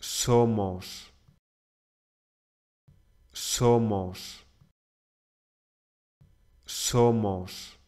somos, somos, somos.